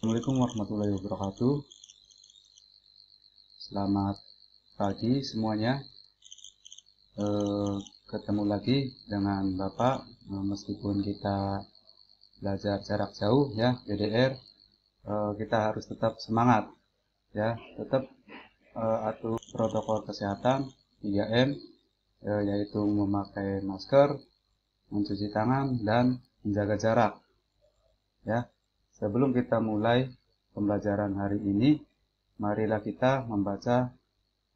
Assalamualaikum warahmatullahi wabarakatuh Selamat pagi semuanya e, Ketemu lagi dengan Bapak eh, Meskipun kita belajar jarak jauh ya DDR e, eh, Kita harus tetap semangat ya Tetap e, atur protokol kesehatan 3M e, Yaitu memakai masker, mencuci tangan, dan menjaga jarak ya Sebelum kita mulai pembelajaran hari ini, marilah kita membaca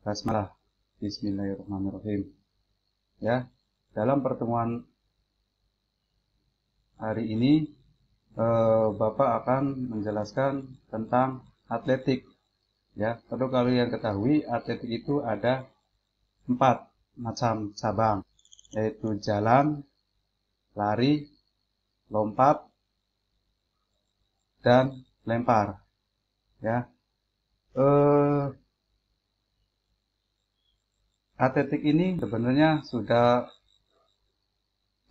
basmalah. Bismillahirrahmanirrahim. Ya, dalam pertemuan hari ini eh, Bapak akan menjelaskan tentang atletik. Ya, perlu yang ketahui atletik itu ada empat macam cabang, yaitu jalan, lari, lompat, dan lempar ya eh, atletik ini sebenarnya sudah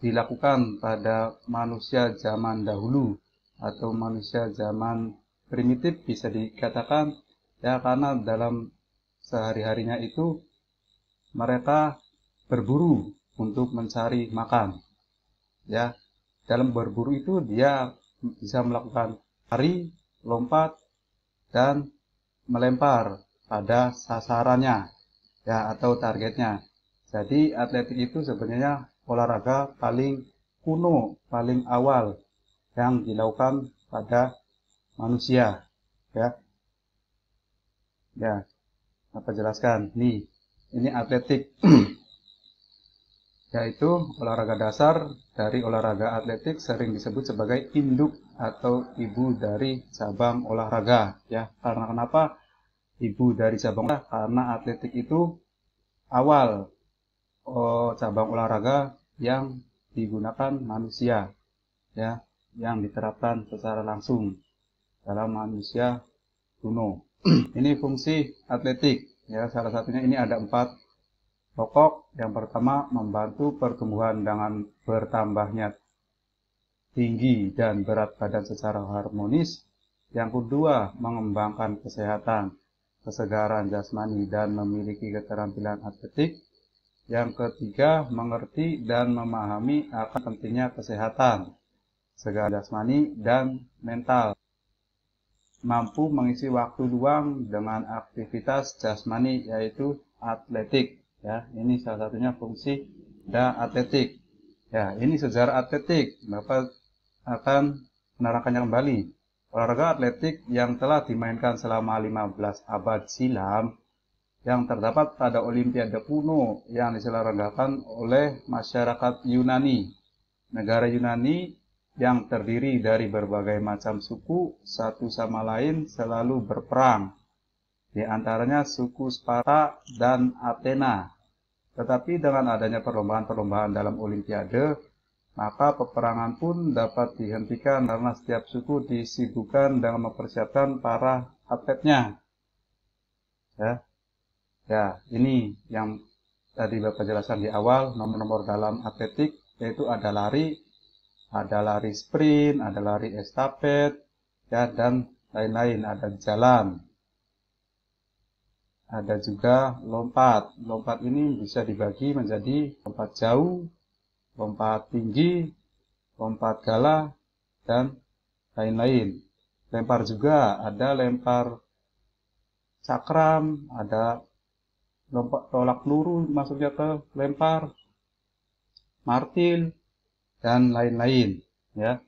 dilakukan pada manusia zaman dahulu atau manusia zaman primitif bisa dikatakan ya karena dalam sehari-harinya itu mereka berburu untuk mencari makan ya dalam berburu itu dia bisa melakukan lari, lompat, dan melempar pada sasarannya ya atau targetnya. Jadi atletik itu sebenarnya olahraga paling kuno, paling awal yang dilakukan pada manusia ya. Ya. Apa jelaskan? Nih, ini atletik. yaitu olahraga dasar dari olahraga atletik sering disebut sebagai induk atau ibu dari cabang olahraga ya karena kenapa ibu dari cabang olahraga karena atletik itu awal oh, cabang olahraga yang digunakan manusia ya yang diterapkan secara langsung dalam manusia kuno ini fungsi atletik ya salah satunya ini ada empat pokok yang pertama membantu pertumbuhan dengan bertambahnya tinggi dan berat badan secara harmonis. Yang kedua, mengembangkan kesehatan, kesegaran jasmani, dan memiliki keterampilan atletik. Yang ketiga, mengerti dan memahami akan pentingnya kesehatan, segar jasmani, dan mental. Mampu mengisi waktu luang dengan aktivitas jasmani, yaitu atletik ya ini salah satunya fungsi da atletik ya ini sejarah atletik Bapak akan menerangkannya kembali olahraga atletik yang telah dimainkan selama 15 abad silam yang terdapat pada Olimpiade kuno yang diselenggarakan oleh masyarakat Yunani. Negara Yunani yang terdiri dari berbagai macam suku satu sama lain selalu berperang. Di antaranya suku Sparta dan Athena. Tetapi dengan adanya perlombaan-perlombaan dalam Olimpiade, maka peperangan pun dapat dihentikan karena setiap suku disibukkan dengan mempersiapkan para atletnya. Ya, ya ini yang tadi Bapak jelaskan di awal, nomor-nomor dalam atletik yaitu ada lari, ada lari sprint, ada lari estafet, ya, dan lain-lain, ada jalan ada juga lompat. Lompat ini bisa dibagi menjadi lompat jauh, lompat tinggi, lompat gala, dan lain-lain. Lempar juga ada lempar cakram, ada lompat tolak peluru maksudnya ke lempar, martil, dan lain-lain. Ya,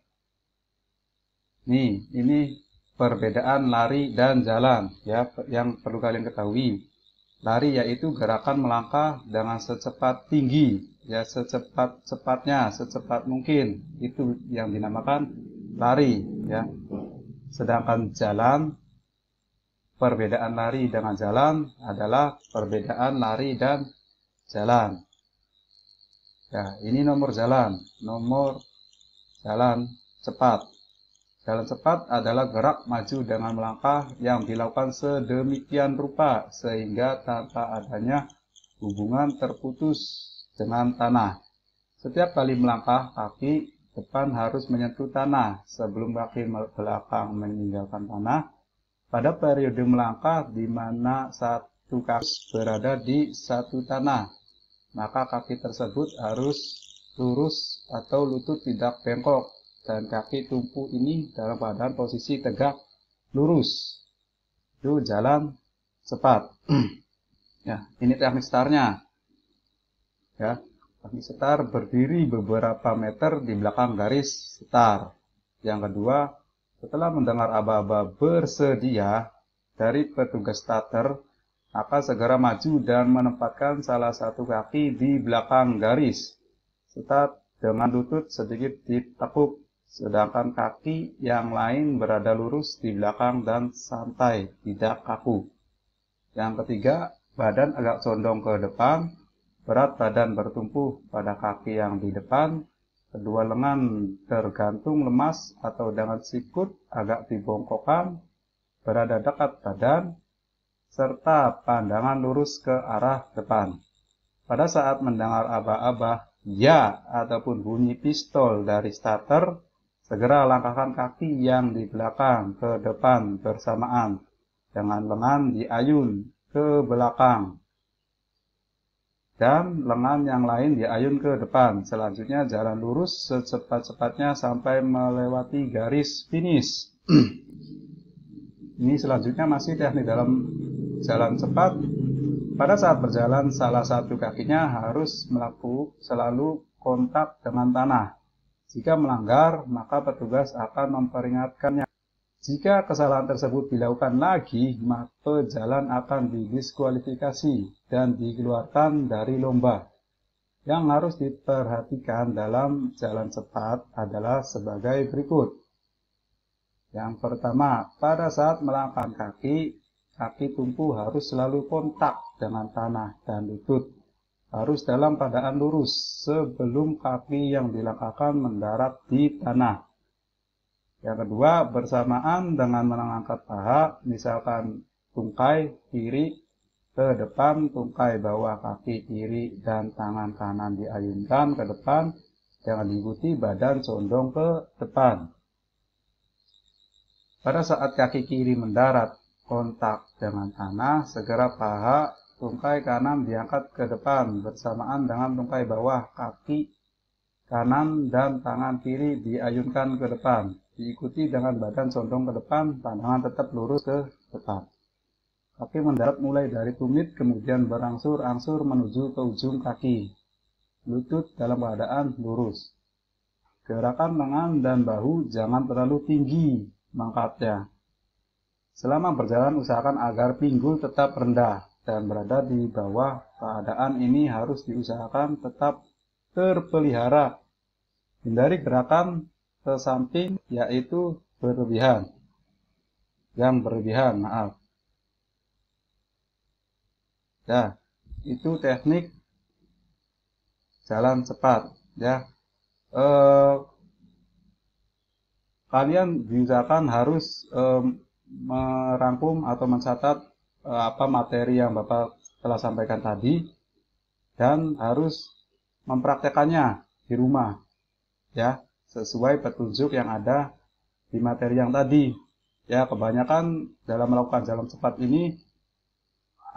nih ini perbedaan lari dan jalan ya yang perlu kalian ketahui. Lari yaitu gerakan melangkah dengan secepat tinggi ya secepat-cepatnya, secepat mungkin. Itu yang dinamakan lari ya. Sedangkan jalan perbedaan lari dengan jalan adalah perbedaan lari dan jalan. Ya, ini nomor jalan, nomor jalan cepat. Jalan cepat adalah gerak maju dengan melangkah yang dilakukan sedemikian rupa sehingga tanpa adanya hubungan terputus dengan tanah. Setiap kali melangkah, kaki depan harus menyentuh tanah sebelum kaki belakang meninggalkan tanah. Pada periode melangkah di mana satu kaki berada di satu tanah, maka kaki tersebut harus lurus atau lutut tidak bengkok dan kaki tumpu ini dalam keadaan posisi tegak lurus. Itu jalan cepat. ya, ini teknik startnya. Ya, teknik setar berdiri beberapa meter di belakang garis setar. Yang kedua, setelah mendengar aba-aba bersedia dari petugas starter, akan segera maju dan menempatkan salah satu kaki di belakang garis. Start dengan lutut sedikit ditekuk sedangkan kaki yang lain berada lurus di belakang dan santai, tidak kaku. Yang ketiga, badan agak condong ke depan, berat badan bertumpu pada kaki yang di depan, kedua lengan tergantung lemas atau dengan sikut agak dibongkokkan, berada dekat badan, serta pandangan lurus ke arah depan. Pada saat mendengar aba-aba, ya ataupun bunyi pistol dari starter, Segera langkahkan kaki yang di belakang ke depan bersamaan. Dengan lengan diayun ke belakang. Dan lengan yang lain diayun ke depan. Selanjutnya jalan lurus secepat-cepatnya sampai melewati garis finish. Ini selanjutnya masih teknik dalam jalan cepat. Pada saat berjalan, salah satu kakinya harus melakukan selalu kontak dengan tanah jika melanggar, maka petugas akan memperingatkannya. Jika kesalahan tersebut dilakukan lagi, maka jalan akan didiskualifikasi dan dikeluarkan dari lomba. Yang harus diperhatikan dalam jalan cepat adalah sebagai berikut. Yang pertama, pada saat melangkah kaki, kaki tumpu harus selalu kontak dengan tanah dan lutut harus dalam keadaan lurus sebelum kaki yang dilangkahkan mendarat di tanah. Yang kedua, bersamaan dengan mengangkat paha, misalkan tungkai kiri ke depan, tungkai bawah kaki kiri dan tangan kanan diayunkan ke depan, jangan diikuti badan condong ke depan. Pada saat kaki kiri mendarat kontak dengan tanah, segera paha tungkai kanan diangkat ke depan bersamaan dengan tungkai bawah kaki kanan dan tangan kiri diayunkan ke depan diikuti dengan badan condong ke depan pandangan tetap lurus ke depan kaki mendarat mulai dari tumit kemudian berangsur-angsur menuju ke ujung kaki lutut dalam keadaan lurus gerakan lengan dan bahu jangan terlalu tinggi mangkatnya selama berjalan usahakan agar pinggul tetap rendah dan berada di bawah keadaan ini harus diusahakan tetap terpelihara. Hindari gerakan ke samping yaitu berlebihan. Yang berlebihan, maaf. Ya, itu teknik jalan cepat ya. Eh, kalian diusahakan harus eh, merangkum atau mencatat Eh, apa materi yang Bapak telah sampaikan tadi dan harus mempraktekannya di rumah ya sesuai petunjuk yang ada di materi yang tadi ya kebanyakan dalam melakukan jalan cepat ini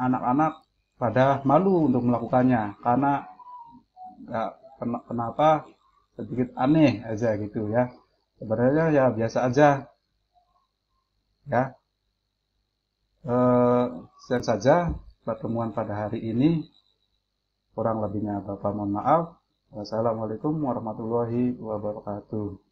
anak-anak pada malu untuk melakukannya karena ya, kenapa sedikit aneh aja gitu ya sebenarnya ya biasa aja ya Eh, sekian saja pertemuan pada hari ini. Kurang lebihnya Bapak mohon maaf. Wassalamualaikum warahmatullahi wabarakatuh.